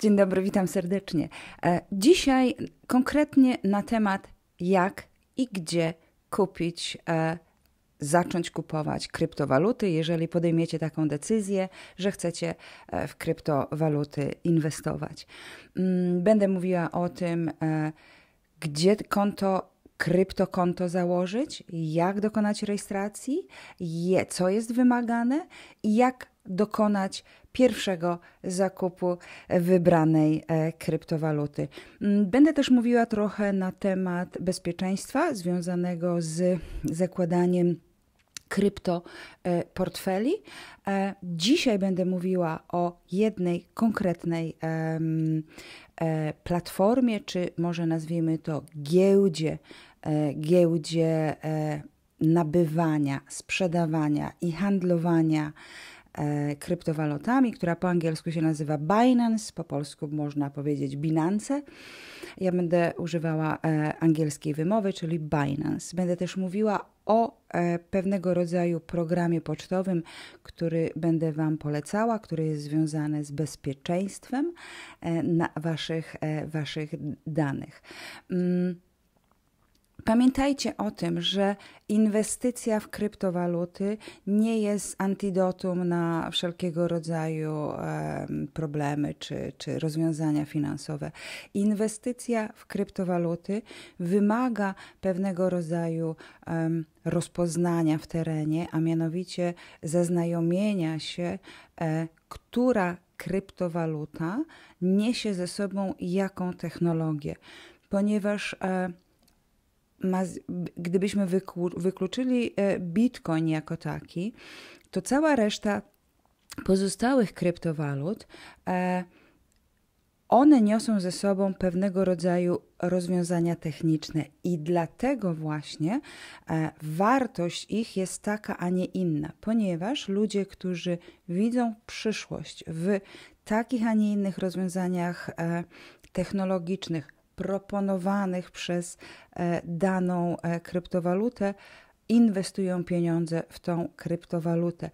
Dzień dobry, witam serdecznie. E, dzisiaj konkretnie na temat jak i gdzie kupić, e, zacząć kupować kryptowaluty, jeżeli podejmiecie taką decyzję, że chcecie e, w kryptowaluty inwestować. Mm, będę mówiła o tym, gdzie konto kryptokonto założyć, jak dokonać rejestracji, je, co jest wymagane i jak dokonać pierwszego zakupu wybranej e, kryptowaluty. Mm, będę też mówiła trochę na temat bezpieczeństwa związanego z zakładaniem kryptoportfeli. E, e, dzisiaj będę mówiła o jednej konkretnej platformie, czy może nazwijmy to giełdzie, giełdzie nabywania, sprzedawania i handlowania E, kryptowalutami, która po angielsku się nazywa Binance, po polsku można powiedzieć Binance. Ja będę używała e, angielskiej wymowy, czyli Binance. Będę też mówiła o e, pewnego rodzaju programie pocztowym, który będę Wam polecała, który jest związany z bezpieczeństwem na waszych, waszych danych. Mm, Pamiętajcie o tym, że inwestycja w kryptowaluty nie jest antidotum na wszelkiego rodzaju problemy czy, czy rozwiązania finansowe. Inwestycja w kryptowaluty wymaga pewnego rodzaju rozpoznania w terenie, a mianowicie zaznajomienia się, e, która kryptowaluta niesie ze sobą jaką technologię, ponieważ e, ma, gdybyśmy wykluczyli e, bitcoin jako taki, to cała reszta pozostałych kryptowalut, e, one niosą ze sobą pewnego rodzaju rozwiązania techniczne i dlatego właśnie e, wartość ich jest taka, a nie inna, ponieważ ludzie, którzy widzą przyszłość w takich, a nie innych rozwiązaniach technologicznych, proponowanych przez e, daną e, kryptowalutę inwestują pieniądze w tą kryptowalutę.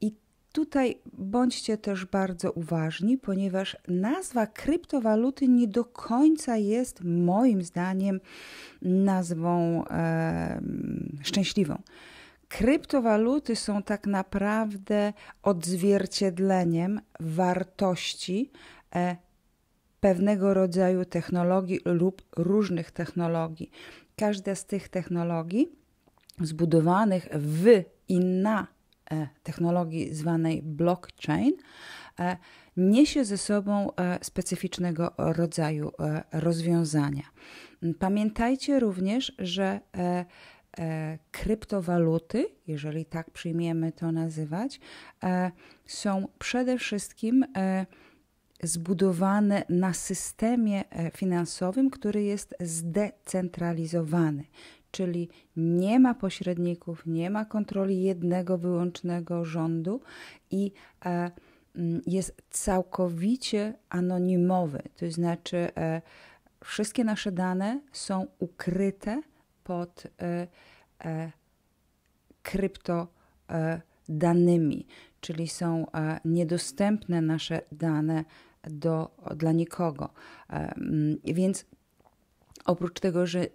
I tutaj bądźcie też bardzo uważni, ponieważ nazwa kryptowaluty nie do końca jest moim zdaniem nazwą e, szczęśliwą kryptowaluty są tak naprawdę odzwierciedleniem wartości e, pewnego rodzaju technologii lub różnych technologii. Każda z tych technologii zbudowanych w i na e, technologii zwanej blockchain e, niesie ze sobą e, specyficznego rodzaju rozwiązania. Pamiętajcie również, że kryptowaluty, jeżeli tak przyjmiemy to nazywać, są przede wszystkim zbudowane na systemie e, finansowym, który jest zdecentralizowany, czyli nie ma pośredników, nie ma kontroli jednego wyłącznego rządu i e, mm, jest całkowicie anonimowy, to znaczy e, wszystkie nasze dane są ukryte pod kryptodanymi, czyli są e, niedostępne nasze dane do, dla nikogo. E, mm, więc oprócz tego, że e,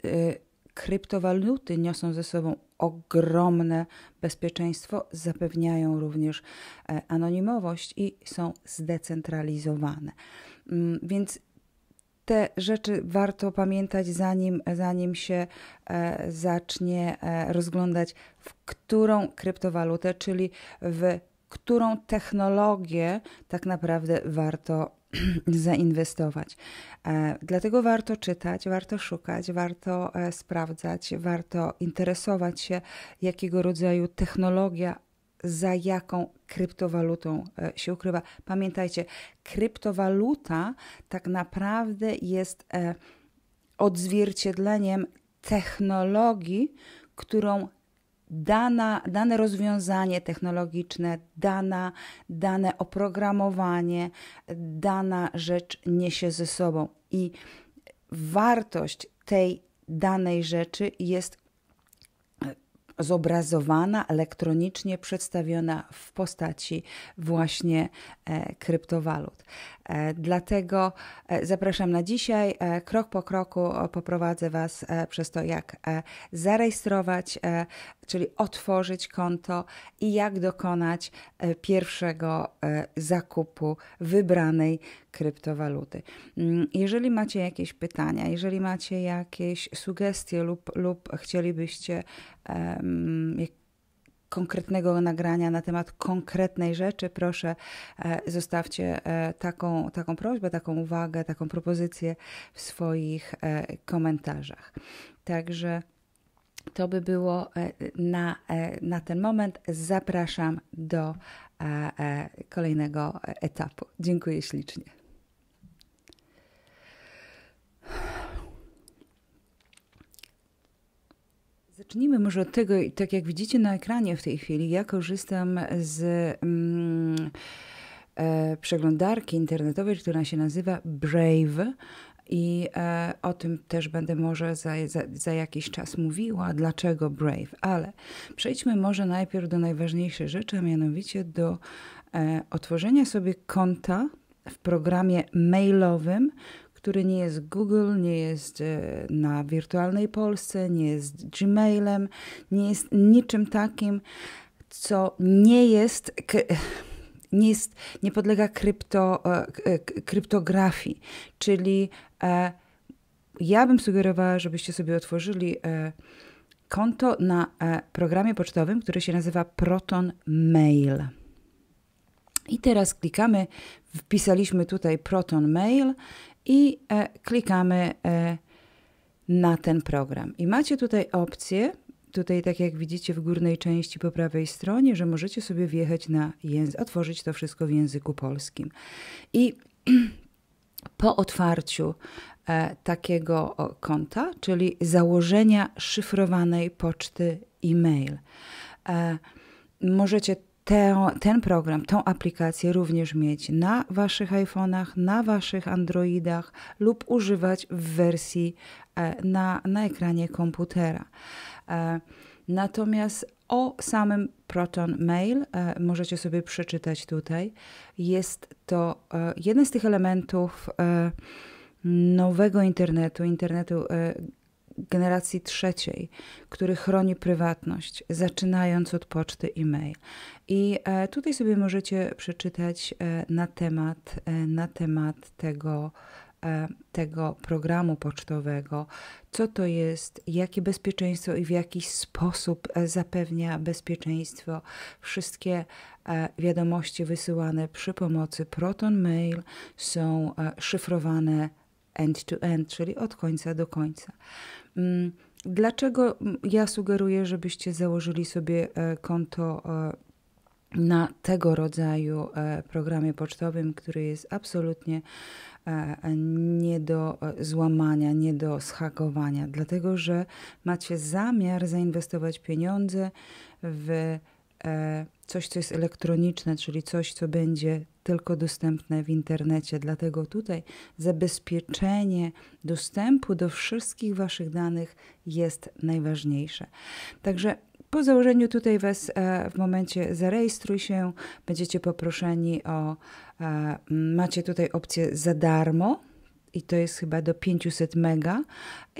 kryptowaluty niosą ze sobą ogromne bezpieczeństwo, zapewniają również anonimowość i są zdecentralizowane. Mm, więc te rzeczy warto pamiętać, zanim, zanim się zacznie rozglądać, w którą kryptowalutę, czyli w którą technologię tak naprawdę warto zainwestować. E, dlatego warto czytać, warto szukać, warto e, sprawdzać, warto interesować się, jakiego rodzaju technologia za jaką kryptowalutą e, się ukrywa. Pamiętajcie, kryptowaluta tak naprawdę jest odzwierciedleniem technologii, którą dana, dane rozwiązanie technologiczne, dana, dane oprogramowanie, dana rzecz niesie ze sobą i wartość tej danej rzeczy jest e, zobrazowana, elektronicznie przedstawiona w postaci właśnie e, kryptowalut. E, dlatego zapraszam na dzisiaj. krok po kroku poprowadzę Was przez to, jak zarejestrować czyli otworzyć konto i jak dokonać e, pierwszego e, zakupu wybranej kryptowaluty. Mm, jeżeli macie jakieś pytania, jeżeli macie jakieś sugestie lub, lub chcielibyście um, konkretnego nagrania na temat konkretnej rzeczy, proszę e, zostawcie taką, taką prośbę, taką uwagę, taką propozycję w swoich komentarzach. Także to by było e, na, e, na ten moment. Zapraszam do e, kolejnego etapu. Dziękuję ślicznie. Zacznijmy może od tego, tak jak widzicie na ekranie w tej chwili, ja korzystam z mm, e, przeglądarki internetowej, która się nazywa Brave. I e, o tym też będę może za, za, za, jakiś czas mówiła, dlaczego Brave. Ale przejdźmy może najpierw do najważniejszej rzeczy, a mianowicie do e, otworzenia sobie konta w programie mailowym, który nie jest Google, nie jest e, na wirtualnej Polsce, nie jest Gmailem, nie jest niczym takim, co nie jest. Nie, jest, nie podlega krypto, e, e, kryptografii, czyli E, ja bym sugerowała, żebyście sobie otworzyli e, konto na e, programie pocztowym, który się nazywa Proton Mail. I teraz klikamy, wpisaliśmy tutaj Proton Mail i klikamy na ten program. I macie tutaj opcję, tutaj tak jak widzicie w górnej części po prawej stronie, że możecie sobie wjechać na język, otworzyć to wszystko w języku polskim. I po otwarciu e, takiego konta, czyli założenia szyfrowanej poczty e-mail. E, możecie te, ten program, tą aplikację również mieć na Waszych iPhone'ach, na Waszych Androidach lub używać w wersji e, na, na ekranie komputera. Natomiast o samym Proton Mail. E, możecie sobie przeczytać tutaj. Jest to e, jeden z tych elementów e, nowego internetu, internetu generacji trzeciej, który chroni prywatność, zaczynając od poczty e-mail. I tutaj sobie możecie przeczytać na temat, na temat tego E, tego programu pocztowego, co to jest, jakie bezpieczeństwo i w jaki sposób e, zapewnia bezpieczeństwo wszystkie e, wiadomości wysyłane przy pomocy Proton Mail są szyfrowane end-to-end, -end, czyli od końca do końca. Mm, dlaczego mm, ja sugeruję, żebyście założyli sobie konto na tego rodzaju e, programie pocztowym, który jest absolutnie e, nie do e, złamania, nie do schakowania, dlatego że macie zamiar zainwestować pieniądze w coś, co jest elektroniczne, czyli coś, co będzie tylko dostępne w internecie. Dlatego tutaj zabezpieczenie dostępu do wszystkich Waszych danych jest najważniejsze. Także po założeniu tutaj Was e, w momencie zarejestruj się, będziecie poproszeni o, e, macie tutaj opcję za darmo, i to jest chyba do 500 mega.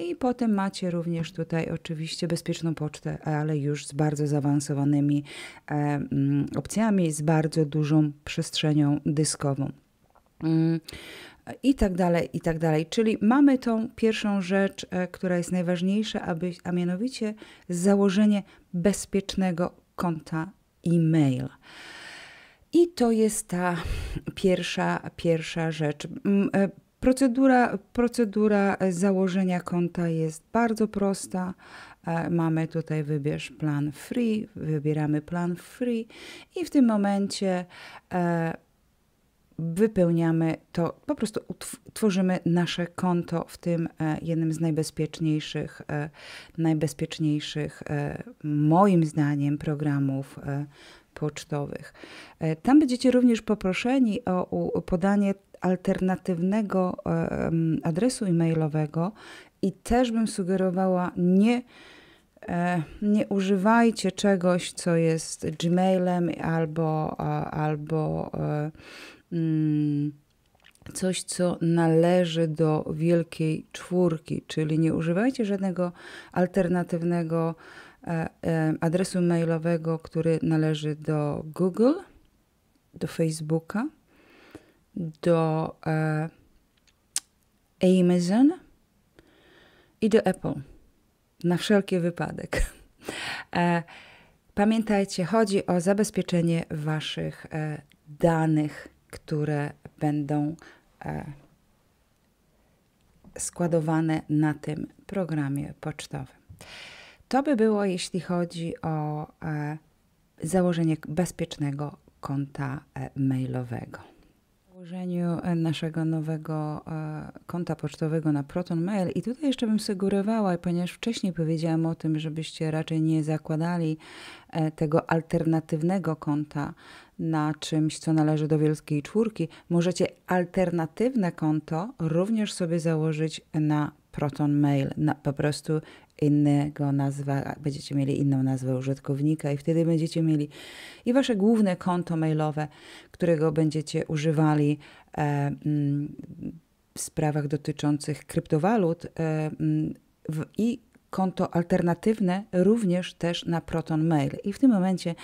I potem macie również tutaj oczywiście bezpieczną pocztę, ale już z bardzo zaawansowanymi e, mm, opcjami, z bardzo dużą przestrzenią dyskową. Mm, i tak dalej, i tak dalej. Czyli mamy tą pierwszą rzecz, e, która jest najważniejsza, aby, a mianowicie założenie bezpiecznego konta e-mail. I to jest ta pierwsza, pierwsza rzecz. Mm, e, procedura, procedura założenia konta jest bardzo prosta. E, mamy tutaj wybierz plan free, wybieramy plan free i w tym momencie wypełniamy to, po prostu tworzymy nasze konto w tym e, jednym z najbezpieczniejszych, e, najbezpieczniejszych e, moim zdaniem programów pocztowych. Tam będziecie również poproszeni o podanie alternatywnego adresu e-mailowego i też bym sugerowała nie nie używajcie czegoś, co jest Gmailem albo, albo Mm, coś, co należy do wielkiej czwórki, czyli nie używajcie żadnego alternatywnego e, e, adresu mailowego, który należy do Google, do Facebooka, do e, Amazon i do Apple. Na wszelki wypadek. Pamiętajcie, chodzi o zabezpieczenie Waszych danych które będą e, składowane na tym programie pocztowym. To by było, jeśli chodzi o e, założenie bezpiecznego konta e, mailowego. W założeniu e, naszego nowego e, konta pocztowego na Proton Mail i tutaj jeszcze bym sugerowała, ponieważ wcześniej powiedziałam o tym, żebyście raczej nie zakładali e, tego alternatywnego konta na czymś, co należy do wielkiej czwórki, możecie alternatywne konto również sobie założyć na Proton Mail, na po prostu innego nazwa, będziecie mieli inną nazwę użytkownika i wtedy będziecie mieli i wasze główne konto mailowe, którego będziecie używali e, mm, w sprawach dotyczących kryptowalut e, mm, w, i konto alternatywne również też na Proton Mail i w tym momencie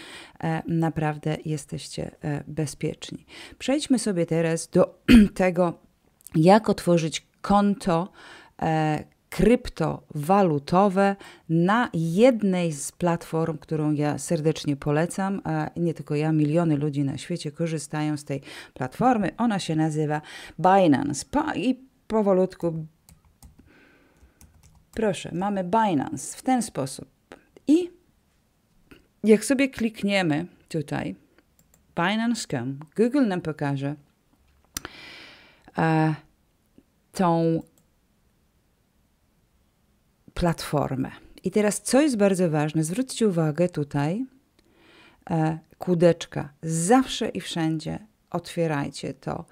e, naprawdę jesteście e, bezpieczni. Przejdźmy sobie teraz do tego, jak otworzyć konto e, kryptowalutowe na jednej z platform, którą ja serdecznie polecam. Nie tylko ja, miliony ludzi na świecie korzystają z tej platformy. Ona się nazywa Binance. I powolutku Proszę, mamy Binance w ten sposób. I jak sobie klikniemy tutaj, Binance.com, Google nam pokaże e, tą platformę. I teraz, co jest bardzo ważne, zwróćcie uwagę tutaj, e, kudeczka. Zawsze i wszędzie otwierajcie to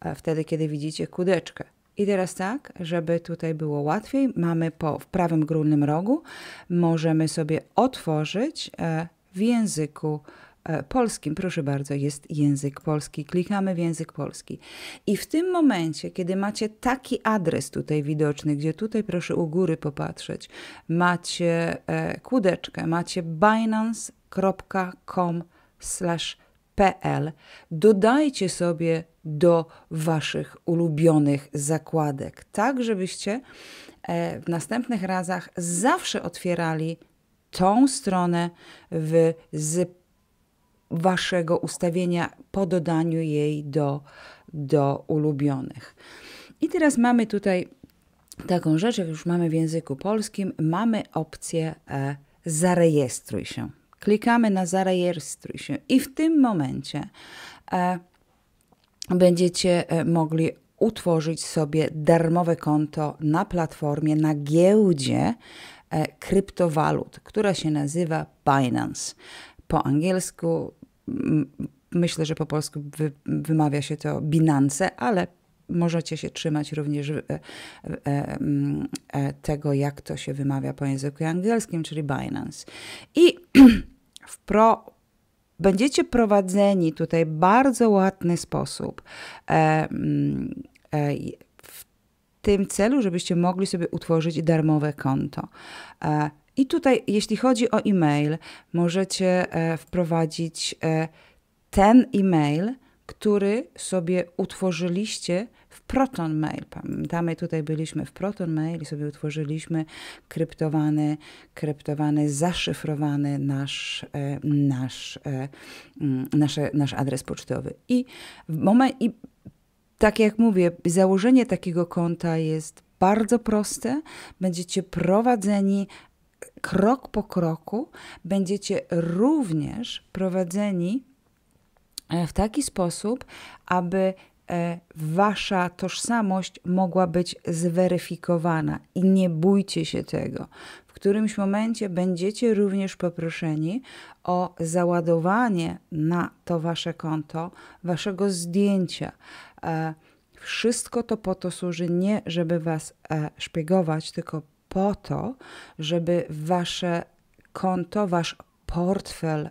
e, wtedy, kiedy widzicie kudeczkę. I teraz tak, żeby tutaj było łatwiej, mamy po, w prawym górnym rogu, możemy sobie otworzyć e, w języku e, polskim. Proszę bardzo, jest język polski. Klikamy w język polski. I w tym momencie, kiedy macie taki adres tutaj widoczny, gdzie tutaj proszę u góry popatrzeć, macie e, macie binance.com slash Dodajcie sobie do Waszych ulubionych zakładek, tak żebyście e, w następnych razach zawsze otwierali tą stronę w, z Waszego ustawienia po dodaniu jej do, do ulubionych. I teraz mamy tutaj taką rzecz, jak już mamy w języku polskim, mamy opcję e, zarejestruj się. Klikamy na zarejestruj się i w tym momencie e, będziecie e, mogli utworzyć sobie darmowe konto na platformie, na giełdzie e, kryptowalut, która się nazywa Binance. Po angielsku, m, myślę, że po polsku wy, wymawia się to Binance, ale możecie się trzymać również e, e, e, e tego, jak to się wymawia po języku angielskim, czyli Binance. I pro, będziecie prowadzeni tutaj bardzo ładny sposób. E, mm, e, w tym celu, żebyście mogli sobie utworzyć darmowe konto. E, I tutaj, jeśli chodzi o e-mail, możecie e, wprowadzić e, ten e-mail, który sobie utworzyliście Proton Mail. Pamiętamy, tutaj byliśmy w Proton Mail i sobie utworzyliśmy kryptowany, kryptowany zaszyfrowany nasz, e, nasz, e, mm, nasz, nasz adres pocztowy. I w moment, i tak jak mówię, założenie takiego konta jest bardzo proste. Będziecie prowadzeni e, krok po kroku, będziecie również prowadzeni w taki sposób, aby E, wasza tożsamość mogła być zweryfikowana i nie bójcie się tego. W którymś momencie będziecie również poproszeni o załadowanie na to wasze konto waszego zdjęcia. E, wszystko to po to służy nie, żeby was e, szpiegować, tylko po to, żeby wasze konto, wasz portfel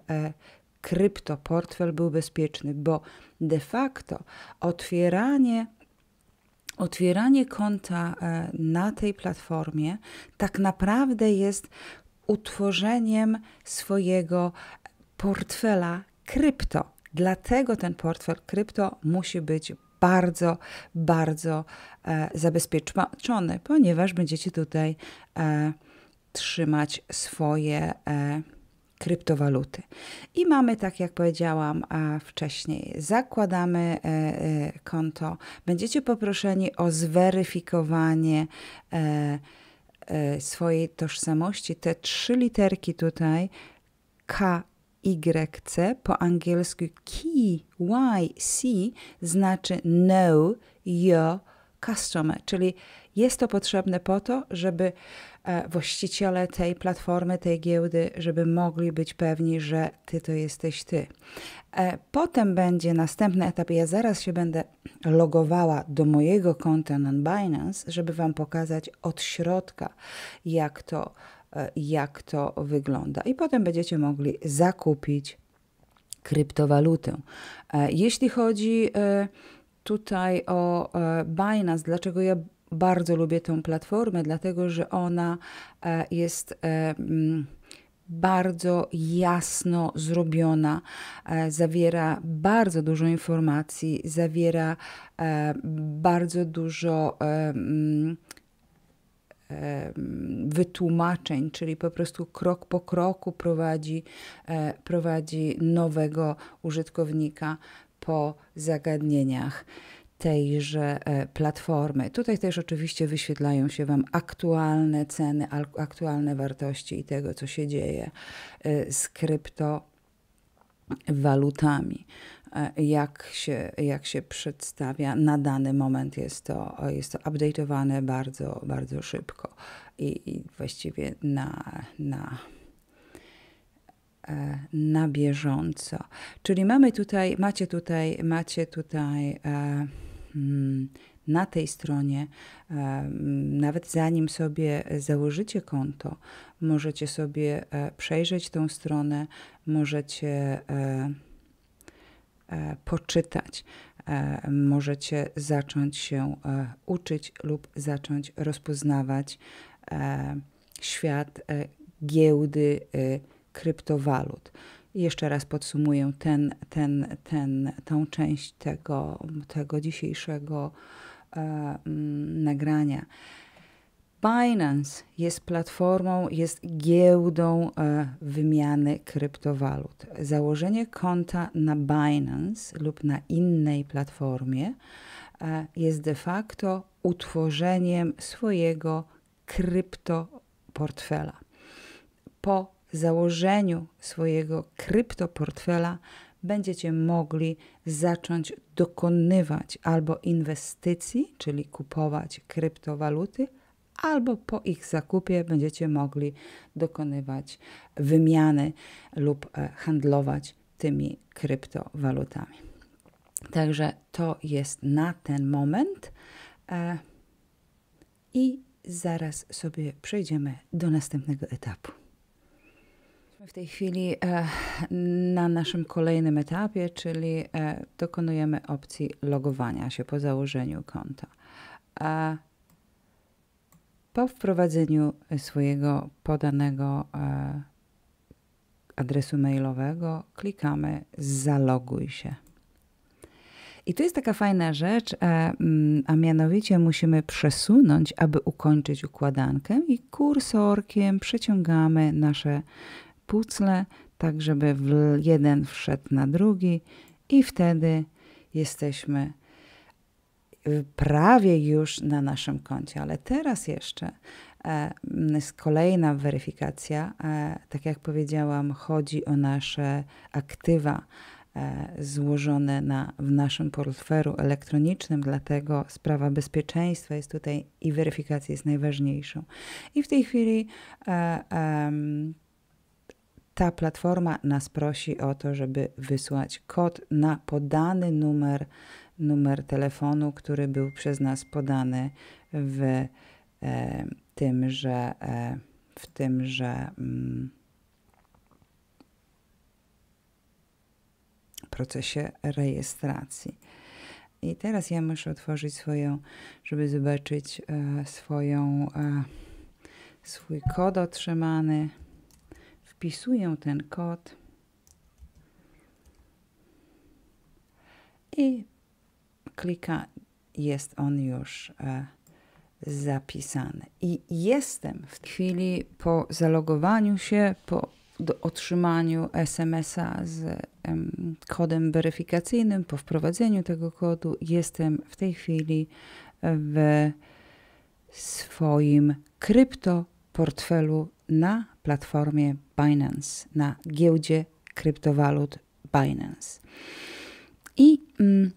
kryptoportfel był bezpieczny, bo de facto otwieranie otwieranie konta e, na tej platformie tak naprawdę jest utworzeniem swojego portfela krypto. Dlatego ten portfel krypto musi być bardzo, bardzo e, zabezpieczony, ponieważ będziecie tutaj e, trzymać swoje e, kryptowaluty. I mamy, tak jak powiedziałam wcześniej, zakładamy e, e, konto, będziecie poproszeni o zweryfikowanie e, swojej tożsamości. Te trzy literki tutaj, K, YC, po angielsku KYC, znaczy know your customer, czyli jest to potrzebne po to, żeby E, właściciele tej platformy, tej giełdy, żeby mogli być pewni, że ty to jesteś ty. E, potem będzie następny etap. Ja zaraz się będę logowała do mojego konta na Binance, żeby Wam pokazać od środka, jak to, e, jak to wygląda. I potem będziecie mogli zakupić kryptowalutę. Jeśli chodzi tutaj o Binance, dlaczego ja bardzo lubię tę platformę, dlatego że ona e, jest e, mm, bardzo jasno zrobiona, e, zawiera bardzo dużo informacji, zawiera bardzo dużo mm, wytłumaczeń, czyli po prostu krok po kroku prowadzi, prowadzi nowego użytkownika po zagadnieniach tejże e, platformy. Tutaj też oczywiście wyświetlają się Wam aktualne ceny, aktualne wartości i tego, co się dzieje e, z kryptowalutami. E, jak się, jak się przedstawia na dany moment, jest to, jest to update'owane bardzo, bardzo szybko i, i właściwie na, na na bieżąco. Czyli mamy tutaj, macie tutaj, macie tutaj e, na tej stronie, e, nawet zanim sobie założycie konto, możecie sobie e, przejrzeć tą stronę, możecie e, poczytać. Możecie zacząć się uczyć lub zacząć rozpoznawać świat giełdy kryptowalut jeszcze raz podsumuję ten, ten, ten, tą część tego, tego dzisiejszego e, mm, nagrania. Binance jest platformą, jest giełdą e, wymiany kryptowalut. Założenie konta na Binance lub na innej platformie e, jest de facto utworzeniem swojego kryptoportfela. Po założeniu swojego kryptoportfela będziecie mogli zacząć dokonywać albo inwestycji, czyli kupować kryptowaluty, albo po ich zakupie będziecie mogli dokonywać wymiany lub e, handlować tymi kryptowalutami. Także to jest na ten moment. E, I zaraz sobie przejdziemy do następnego etapu. Jesteśmy w tej chwili e, na naszym kolejnym etapie, czyli e, dokonujemy opcji logowania się po założeniu konta. E, po wprowadzeniu swojego podanego adresu mailowego klikamy zaloguj się. I to jest taka fajna rzecz, a mianowicie musimy przesunąć, aby ukończyć układankę i kursorkiem przeciągamy nasze pucle, tak żeby jeden wszedł na drugi i wtedy jesteśmy y, prawie już na naszym koncie, ale teraz jeszcze e, jest kolejna weryfikacja. E, tak jak powiedziałam, chodzi o nasze aktywa e, złożone na, w naszym portfelu elektronicznym, dlatego sprawa bezpieczeństwa jest tutaj i weryfikacja jest najważniejszą. I w tej chwili e, ta platforma nas prosi o to, żeby wysłać kod na podany numer, numer telefonu, który był przez nas podany w e, tymże, e, w tymże mm, procesie rejestracji. I teraz ja muszę otworzyć swoją, żeby zobaczyć e, swoją, e, swój kod otrzymany wpisuję ten kod i klika, jest on już e, zapisany. I jestem w chwili po zalogowaniu się, po do otrzymaniu SMS-a z kodem weryfikacyjnym, po wprowadzeniu tego kodu, jestem w tej chwili w swoim kryptoportfelu na platformie Binance, na giełdzie kryptowalut Binance. I mm,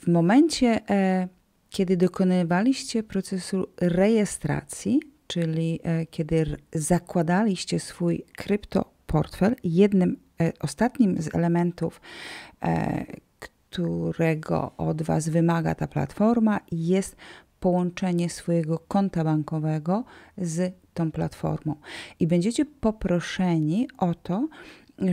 w momencie, e, kiedy dokonywaliście procesu rejestracji, czyli e, kiedy zakładaliście swój kryptoportfel, jednym e, ostatnim z elementów, którego od Was wymaga ta platforma, jest połączenie swojego konta bankowego z tą platformą. I będziecie poproszeni o to,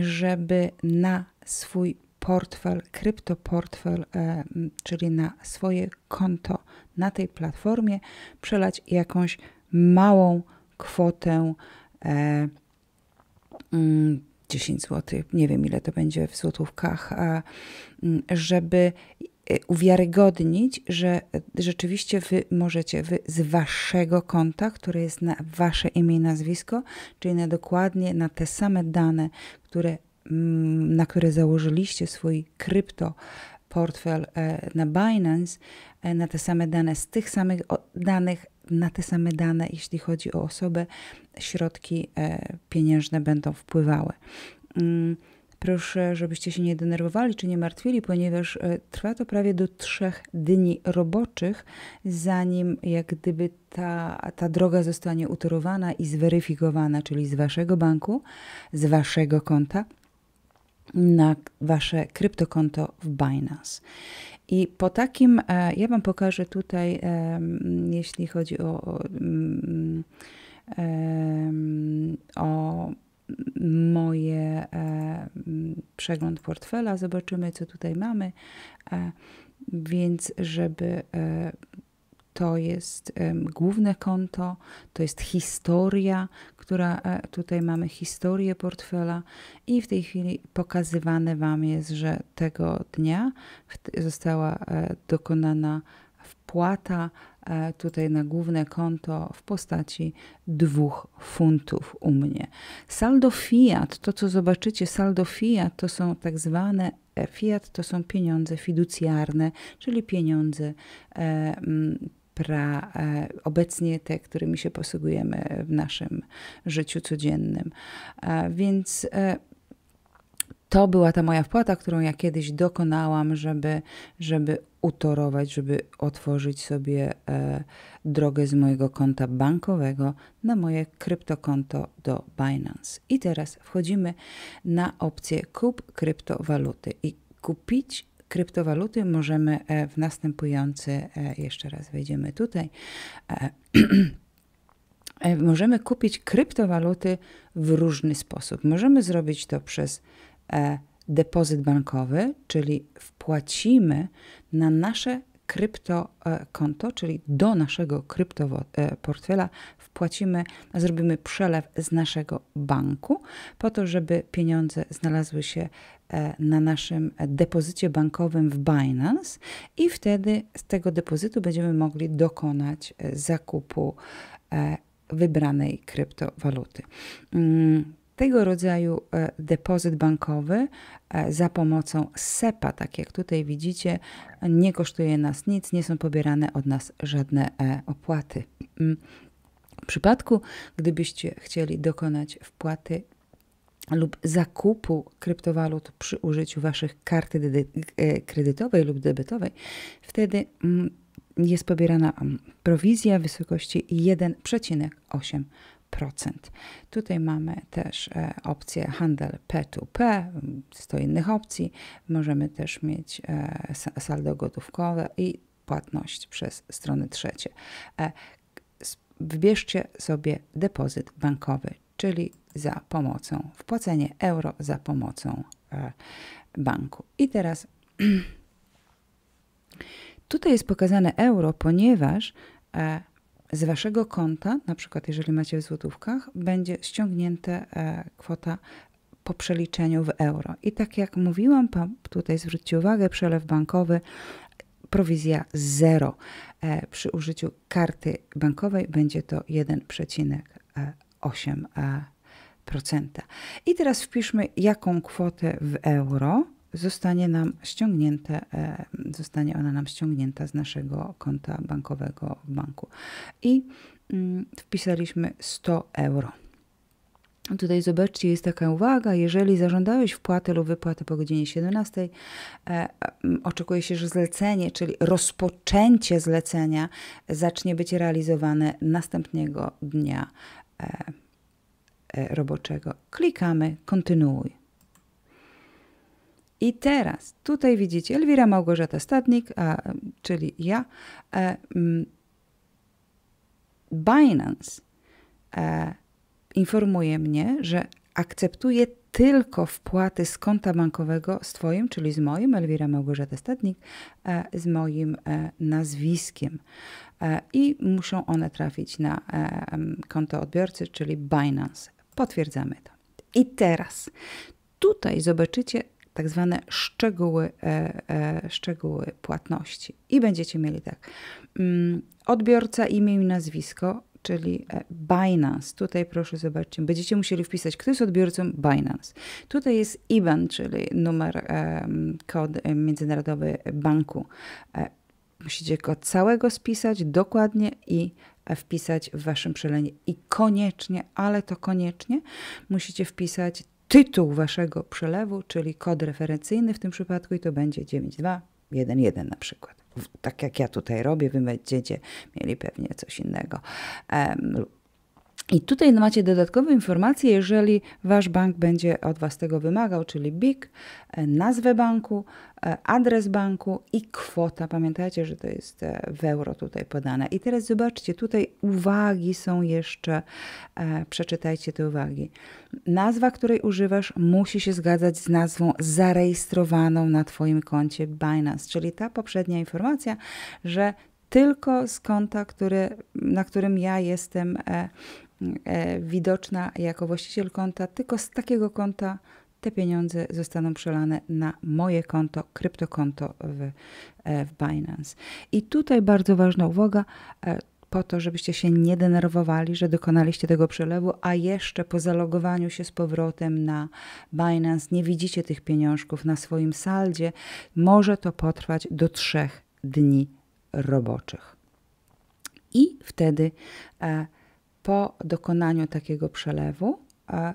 żeby na swój portfel, kryptoportfel, e, czyli na swoje konto na tej platformie przelać jakąś małą kwotę 10 e, mm, zł, nie wiem ile to będzie w złotówkach, żeby E, uwiarygodnić, że e, rzeczywiście wy możecie, wy z waszego konta, które jest na wasze imię i nazwisko, czyli na dokładnie na te same dane, które, mm, na które założyliście swój krypto portfel e, na Binance, na te same dane, z tych samych danych, na te same dane, jeśli chodzi o osobę, środki pieniężne będą wpływały. Mm, Proszę, żebyście się nie denerwowali czy nie martwili, ponieważ e, trwa to prawie do trzech dni roboczych, zanim jak gdyby ta, ta droga zostanie utorowana i zweryfikowana, czyli z waszego banku, z waszego konta na wasze kryptokonto w Binance. I po takim, e, ja Wam pokażę tutaj, e, jeśli chodzi o, o, o moje e, przegląd portfela, zobaczymy, co tutaj mamy. E, więc, żeby e, to jest e, główne konto, to jest historia, która e, tutaj mamy historię portfela i w tej chwili pokazywane Wam jest, że tego dnia została e, dokonana wpłata E, tutaj na główne konto w postaci dwóch funtów u mnie. Saldo fiat, to co zobaczycie, saldo fiat to są tak zwane e, fiat, to są pieniądze fiducjarne, czyli pieniądze e, pra, e, obecnie te, którymi się posługujemy w naszym życiu codziennym. E, więc e, to była ta moja wpłata, którą ja kiedyś dokonałam, żeby, żeby utorować, żeby otworzyć sobie e, drogę z mojego konta bankowego na moje kryptokonto do Binance. I teraz wchodzimy na opcję kup kryptowaluty i kupić kryptowaluty możemy e, w następujący, e, jeszcze raz wejdziemy tutaj, e, e, możemy kupić kryptowaluty w różny sposób. Możemy zrobić to przez E, depozyt bankowy, czyli wpłacimy na nasze kryptokonto, e, czyli do naszego kryptoportfela e, wpłacimy, zrobimy przelew z naszego banku, po to, żeby pieniądze znalazły się na naszym depozycie bankowym w Binance i wtedy z tego depozytu będziemy mogli dokonać zakupu wybranej kryptowaluty. Mm, tego rodzaju e, depozyt bankowy e, za pomocą SEPA, tak jak tutaj widzicie, nie kosztuje nas nic, nie są pobierane od nas żadne e, opłaty. Mm. W przypadku, gdybyście chcieli dokonać wpłaty lub zakupu kryptowalut przy użyciu waszych karty kredytowej lub debetowej, wtedy mm, jest pobierana mm, prowizja w wysokości 1,8%. Tutaj mamy też e, opcję handel P2P, 100 innych opcji. Możemy też mieć e, saldo gotówkowe i płatność przez strony trzecie. E, wybierzcie sobie depozyt bankowy, czyli za pomocą wpłacenie euro za pomocą banku. I teraz tutaj jest pokazane euro, ponieważ z waszego konta, na przykład jeżeli macie w złotówkach, będzie ściągnięta e, kwota po przeliczeniu w euro. I tak jak mówiłam, tutaj zwróćcie uwagę, przelew bankowy, prowizja 0. E, przy użyciu karty bankowej będzie to 1,8%. E, I teraz wpiszmy, jaką kwotę w euro zostanie nam ściągnięte, e, zostanie ona nam ściągnięta z naszego konta bankowego w banku. I mm, wpisaliśmy 100 euro. Tutaj zobaczcie, jest taka uwaga, jeżeli zażądałeś wpłatę lub wypłatę po godzinie 17, e, oczekuje się, że zlecenie, czyli rozpoczęcie zlecenia zacznie być realizowane następnego dnia e, e, roboczego. Klikamy kontynuuj. I teraz tutaj widzicie Elwira Małgorzata Statnik, a, czyli ja. E, m, mm, Binance e, informuje mnie, że akceptuje tylko wpłaty z konta bankowego z Twoim, czyli z moim, Elwira Małgorzata Statnik, e, z moim nazwiskiem. I muszą one trafić na konto odbiorcy, czyli Binance. Potwierdzamy to. I teraz tutaj zobaczycie tak zwane szczegóły, e, e, szczegóły płatności. I będziecie mieli tak. Mm, odbiorca, imię i nazwisko, czyli e, Binance. Tutaj proszę zobaczcie, będziecie musieli wpisać, kto jest odbiorcą Binance. Tutaj jest IBAN, czyli numer, kod międzynarodowy banku. Musicie go całego spisać dokładnie i wpisać w waszym przelenie. I koniecznie, ale to koniecznie, musicie wpisać tytuł waszego przelewu, czyli kod referencyjny w tym przypadku i to będzie 9211 na przykład. Tak jak ja tutaj robię, wy będziecie mieli pewnie coś innego. Um, i tutaj macie dodatkowe informacje, jeżeli wasz bank będzie od was tego wymagał, czyli BIG, e, nazwę banku, e, adres banku i kwota. Pamiętajcie, że to jest e, w euro tutaj podane. I teraz zobaczcie, tutaj uwagi są jeszcze, przeczytajcie te uwagi. Nazwa, której używasz, musi się zgadzać z nazwą zarejestrowaną na Twoim koncie Binance, czyli ta poprzednia informacja, że tylko z konta, który, na którym ja jestem E, widoczna jako właściciel konta, tylko z takiego konta te pieniądze zostaną przelane na moje konto, kryptokonto w, e, w Binance. I tutaj bardzo ważna uwaga, e, po to, żebyście się nie denerwowali, że dokonaliście tego przelewu, a jeszcze po zalogowaniu się z powrotem na Binance nie widzicie tych pieniążków na swoim saldzie, może to potrwać do trzech dni roboczych. I wtedy e, po dokonaniu takiego przelewu, a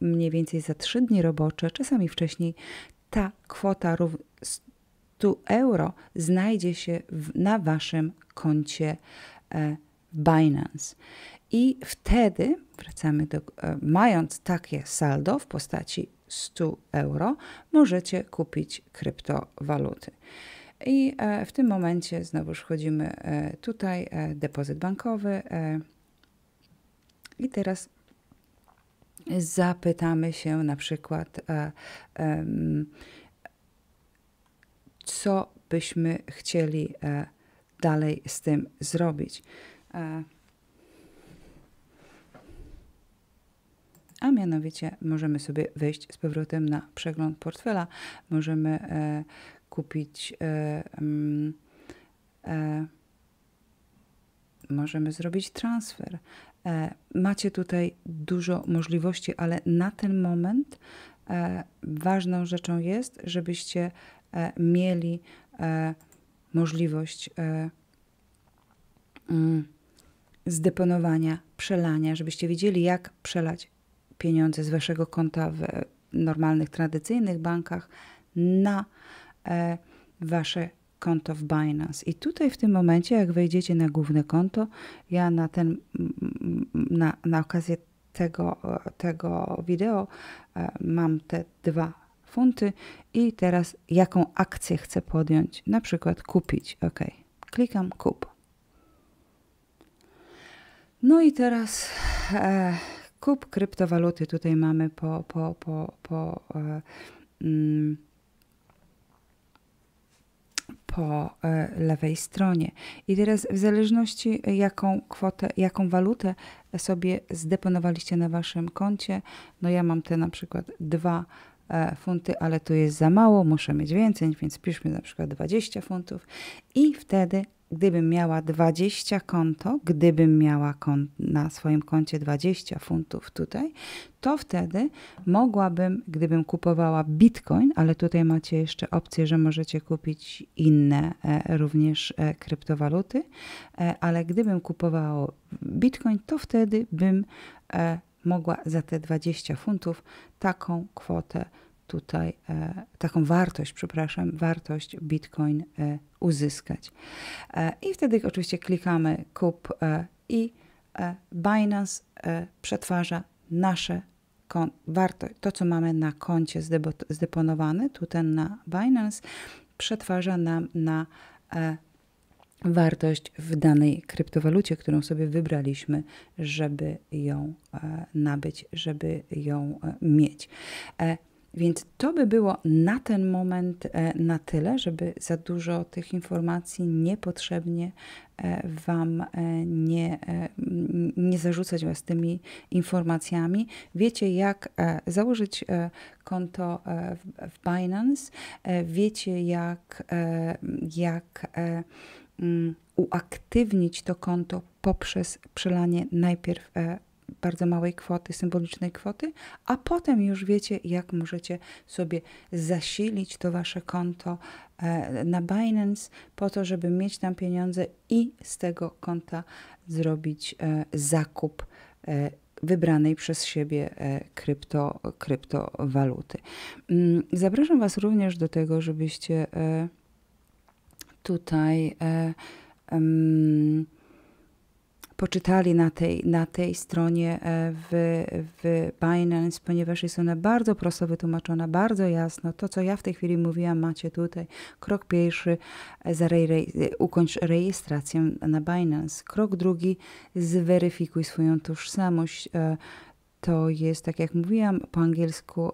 mniej więcej za trzy dni robocze, czasami wcześniej, ta kwota 100 euro znajdzie się w, na waszym koncie e, Binance. I wtedy, wracamy do, e, mając takie saldo w postaci 100 euro, możecie kupić kryptowaluty. I e, w tym momencie znowuż wchodzimy tutaj, depozyt bankowy i teraz zapytamy się na przykład, e, co byśmy chcieli e, dalej z tym zrobić. E, a mianowicie możemy sobie wejść z powrotem na przegląd portfela, możemy kupić, możemy zrobić transfer, E, macie tutaj dużo możliwości, ale na ten moment e, ważną rzeczą jest, żebyście e, mieli możliwość mm, zdeponowania, przelania, żebyście wiedzieli, jak przelać pieniądze z waszego konta w normalnych, tradycyjnych bankach na wasze konto w Binance. I tutaj w tym momencie, jak wejdziecie na główne konto, ja na ten, mm, na, na okazję tego, tego wideo e, mam te dwa funty i teraz jaką akcję chcę podjąć, na przykład kupić, ok. Klikam kup. No i teraz e, kup kryptowaluty. Tutaj mamy po, po, po, po e, mm, po e, lewej stronie. I teraz w zależności e, jaką kwotę, jaką walutę sobie zdeponowaliście na waszym koncie, no ja mam te na przykład dwa e, funty, ale to jest za mało, muszę mieć więcej, więc piszmy na przykład 20 funtów i wtedy gdybym miała 20 konto, gdybym miała kont, na swoim koncie 20 funtów tutaj, to wtedy mogłabym, gdybym kupowała bitcoin, ale tutaj macie jeszcze opcję, że możecie kupić inne e, również e, kryptowaluty, e, ale gdybym kupowała bitcoin, to wtedy bym e, mogła za te 20 funtów taką kwotę tutaj e, taką wartość, przepraszam, wartość Bitcoin e, uzyskać. E, I wtedy oczywiście klikamy kup i Binance przetwarza nasze wartość, to co mamy na koncie zdeponowane, tu ten na Binance, przetwarza nam na wartość w danej kryptowalucie, którą sobie wybraliśmy, żeby ją nabyć, żeby ją mieć. Więc to by było na ten moment e, na tyle, żeby za dużo tych informacji niepotrzebnie e, Wam e, nie, nie zarzucać Was tymi informacjami. Wiecie, jak założyć konto w Binance, wiecie, jak, jak uaktywnić to konto poprzez przelanie najpierw bardzo małej kwoty, symbolicznej kwoty, a potem już wiecie, jak możecie sobie zasilić to wasze konto e, na Binance po to, żeby mieć tam pieniądze i z tego konta zrobić e, zakup e, wybranej przez siebie krypto, kryptowaluty. Mm, zapraszam Was również do tego, żebyście tutaj poczytali na tej, na tej stronie e, w, w Binance, ponieważ jest ona bardzo prosto wytłumaczona, bardzo jasno. To, co ja w tej chwili mówiłam, macie tutaj. Krok pierwszy, e, zarej, ukończ rejestrację na Binance. Krok drugi, zweryfikuj swoją tożsamość e, to jest, tak jak mówiłam po angielsku,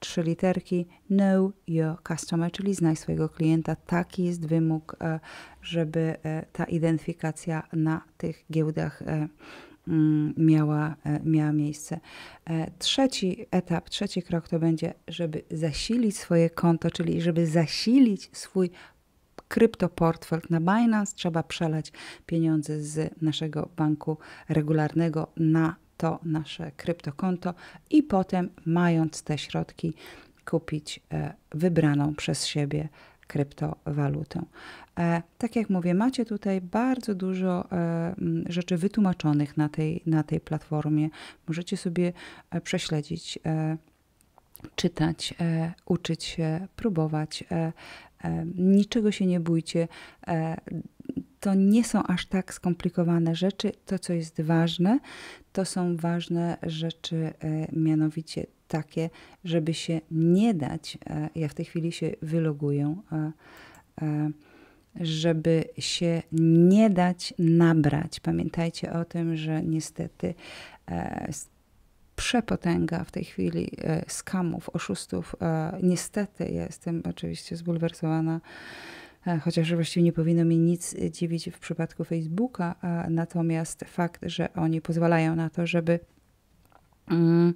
trzy literki Know Your Customer, czyli znaj swojego klienta. Taki jest wymóg, e, żeby e, ta identyfikacja na tych giełdach e, mm, miała, miała miejsce. Trzeci etap, trzeci krok to będzie, żeby zasilić swoje konto, czyli żeby zasilić swój kryptoportfel na Binance, trzeba przelać pieniądze z naszego banku regularnego na to nasze kryptokonto i potem, mając te środki, kupić e, wybraną przez siebie kryptowalutę. E, tak jak mówię, macie tutaj bardzo dużo e, rzeczy wytłumaczonych na tej, na tej platformie. Możecie sobie prześledzić, czytać, uczyć się, próbować. Niczego się nie bójcie to nie są aż tak skomplikowane rzeczy. To, co jest ważne, to są ważne rzeczy, e, mianowicie takie, żeby się nie dać, e, ja w tej chwili się wyloguję, e, żeby się nie dać nabrać. Pamiętajcie o tym, że niestety przepotęga w tej chwili skamów, oszustów. Niestety ja jestem oczywiście zbulwersowana E, chociaż właściwie nie powinno mnie nic e, dziwić w przypadku Facebooka, natomiast fakt, że oni pozwalają na to, żeby mm,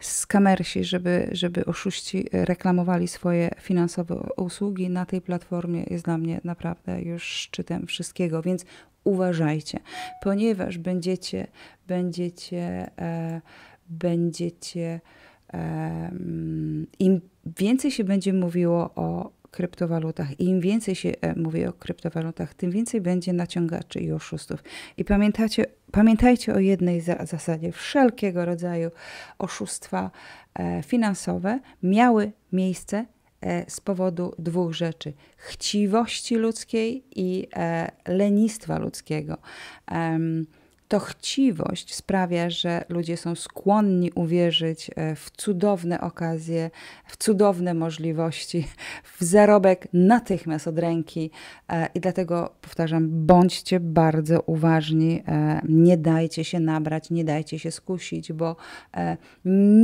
skamersi, żeby, żeby oszuści e, reklamowali swoje finansowe usługi na tej platformie jest dla mnie naprawdę już szczytem wszystkiego, więc uważajcie, ponieważ będziecie, będziecie, e, będziecie e, im więcej się będzie mówiło o kryptowalutach i im więcej się e, mówi o kryptowalutach, tym więcej będzie naciągaczy i oszustów. I pamiętacie, pamiętajcie o jednej za zasadzie. Wszelkiego rodzaju oszustwa e, finansowe miały miejsce e, z powodu dwóch rzeczy: chciwości ludzkiej i e, lenistwa ludzkiego to chciwość sprawia, że ludzie są skłonni uwierzyć e, w cudowne okazje, w cudowne możliwości, w zarobek natychmiast od ręki. E, I dlatego powtarzam, bądźcie bardzo uważni, e, nie dajcie się nabrać, nie dajcie się skusić, bo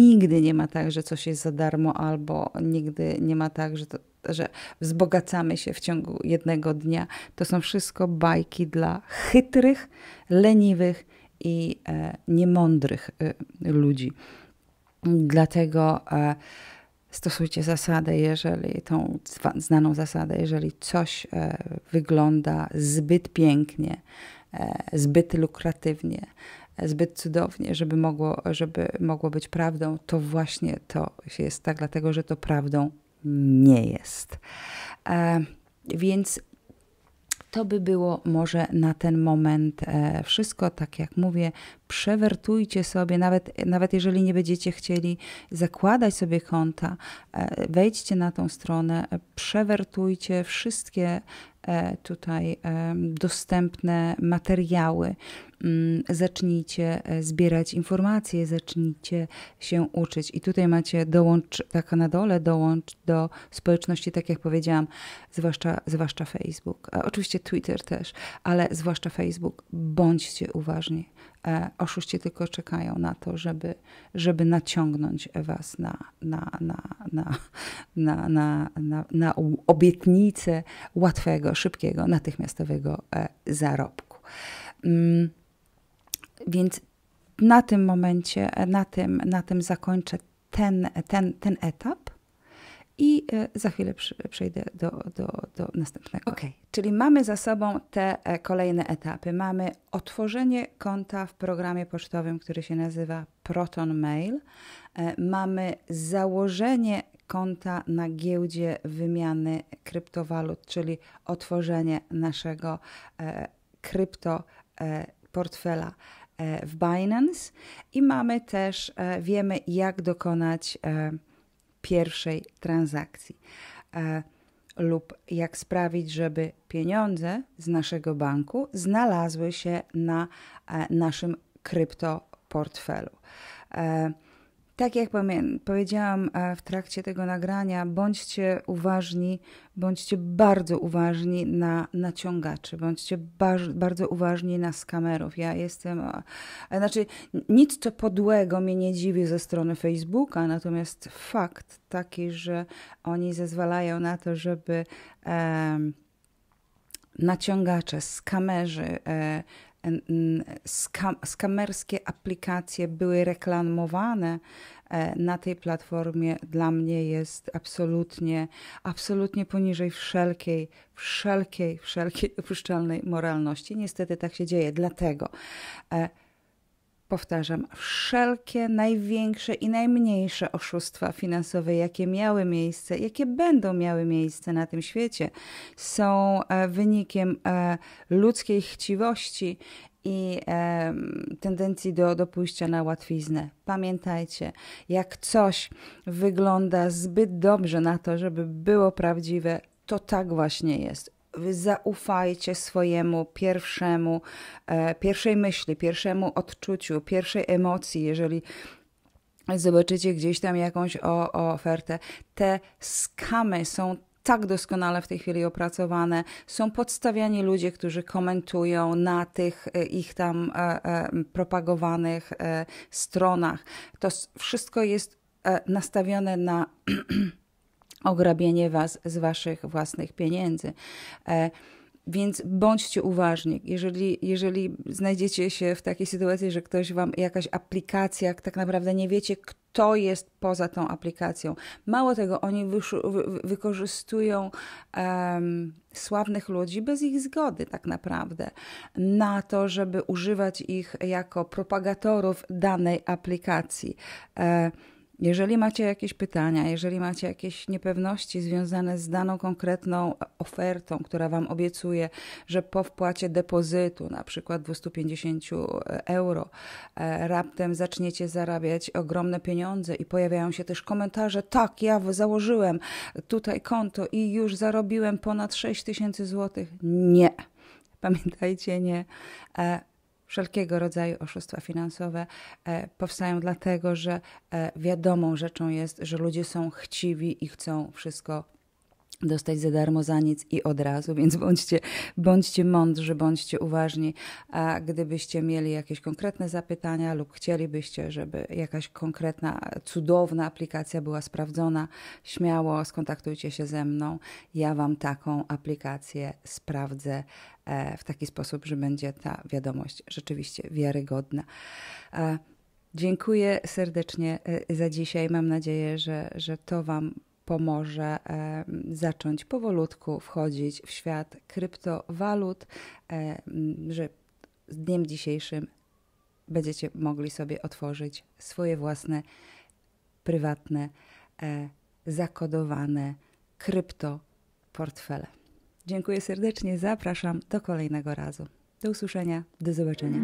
nigdy nie ma tak, że coś jest za darmo, albo nigdy nie ma tak, że to że wzbogacamy się w ciągu jednego dnia. To są wszystko bajki dla chytrych, leniwych i e, niemądrych e, ludzi. Dlatego e, stosujcie zasadę, jeżeli tą znaną zasadę, jeżeli coś e, wygląda zbyt pięknie, e, zbyt lukratywnie, e, zbyt cudownie, żeby mogło, żeby mogło być prawdą, to właśnie to jest tak, dlatego że to prawdą nie jest. E, więc to by było może na ten moment e, wszystko. Tak jak mówię, przewertujcie sobie, nawet, nawet jeżeli nie będziecie chcieli zakładać sobie konta, e, wejdźcie na tą stronę, przewertujcie wszystkie E, tutaj e, dostępne materiały. Mm, zacznijcie e, zbierać informacje, zacznijcie się uczyć. I tutaj macie dołącz, tak na dole, dołącz do społeczności, tak jak powiedziałam, zwłaszcza, zwłaszcza Facebook. Oczywiście Twitter też, ale zwłaszcza Facebook. Bądźcie uważni. E, oszuści tylko czekają na to, żeby, żeby naciągnąć was na, na, na, na, na, na, na, na obietnicę łatwego, szybkiego, natychmiastowego e, zarobku. Mm, więc na tym momencie, e, na tym, na tym zakończę ten, ten, ten etap. I e, za chwilę przejdę do, do, do następnego. Ok, czyli mamy za sobą te e, kolejne etapy. Mamy otworzenie konta w programie pocztowym, który się nazywa Proton Mail. E, mamy założenie konta na giełdzie wymiany kryptowalut, czyli otworzenie naszego e, krypto portfela w Binance i mamy też, wiemy jak dokonać pierwszej transakcji. E, lub jak sprawić, żeby pieniądze z naszego banku znalazły się na e, naszym kryptoportfelu. portfelu. Tak jak powiedziałam e, w trakcie tego nagrania, bądźcie uważni, bądźcie bardzo uważni na naciągaczy, bądźcie bardzo uważni na skamerów. Ja jestem, e, e, znaczy nic co podłego mnie nie dziwi ze strony Facebooka, natomiast fakt taki, że oni zezwalają na to, żeby. E, naciągacze, skamerzy, e, skam, skamerskie aplikacje były reklamowane e, na tej platformie dla mnie jest absolutnie, absolutnie poniżej wszelkiej, wszelkiej, wszelkiej dopuszczalnej moralności. Niestety tak się dzieje, dlatego e, powtarzam, wszelkie największe i najmniejsze oszustwa finansowe, jakie miały miejsce, jakie będą miały miejsce na tym świecie, są e, wynikiem e, ludzkiej chciwości i e, tendencji do, do pójścia na łatwiznę. Pamiętajcie, jak coś wygląda zbyt dobrze na to, żeby było prawdziwe, to tak właśnie jest zaufajcie swojemu pierwszemu, e, pierwszej myśli, pierwszemu odczuciu, pierwszej emocji, jeżeli zobaczycie gdzieś tam jakąś o, o ofertę. Te skamy są tak doskonale w tej chwili opracowane. Są podstawiani ludzie, którzy komentują na tych e, ich tam e, propagowanych stronach. To wszystko jest nastawione na ograbienie was z waszych własnych pieniędzy. E, więc bądźcie uważni. Jeżeli, jeżeli znajdziecie się w takiej sytuacji, że ktoś wam jakaś aplikacja, tak naprawdę nie wiecie, kto jest poza tą aplikacją. Mało tego, oni wykorzystują um, sławnych ludzi bez ich zgody, tak naprawdę, na to, żeby używać ich jako propagatorów danej aplikacji. E, jeżeli macie jakieś pytania, jeżeli macie jakieś niepewności związane z daną konkretną ofertą, która Wam obiecuje, że po wpłacie depozytu, na przykład 250 e, euro, e, raptem zaczniecie zarabiać ogromne pieniądze i pojawiają się też komentarze: tak, ja założyłem tutaj konto i już zarobiłem ponad 6 tysięcy złotych. Nie. Pamiętajcie, nie e, wszelkiego rodzaju oszustwa finansowe e, powstają dlatego, że e, wiadomą rzeczą jest, że ludzie są chciwi i chcą wszystko dostać za darmo, za nic i od razu, więc bądźcie, bądźcie mądrzy, bądźcie uważni. A gdybyście mieli jakieś konkretne zapytania lub chcielibyście, żeby jakaś konkretna, cudowna aplikacja była sprawdzona, śmiało skontaktujcie się ze mną. Ja Wam taką aplikację sprawdzę e, w taki sposób, że będzie ta wiadomość rzeczywiście wiarygodna. E, dziękuję serdecznie e, za dzisiaj. Mam nadzieję, że, że to Wam pomoże e, zacząć powolutku wchodzić w świat kryptowalut, e, że z dniem dzisiejszym będziecie mogli sobie otworzyć swoje własne, prywatne, e, zakodowane kryptoportfele. Dziękuję serdecznie, zapraszam do kolejnego razu. Do usłyszenia, do zobaczenia.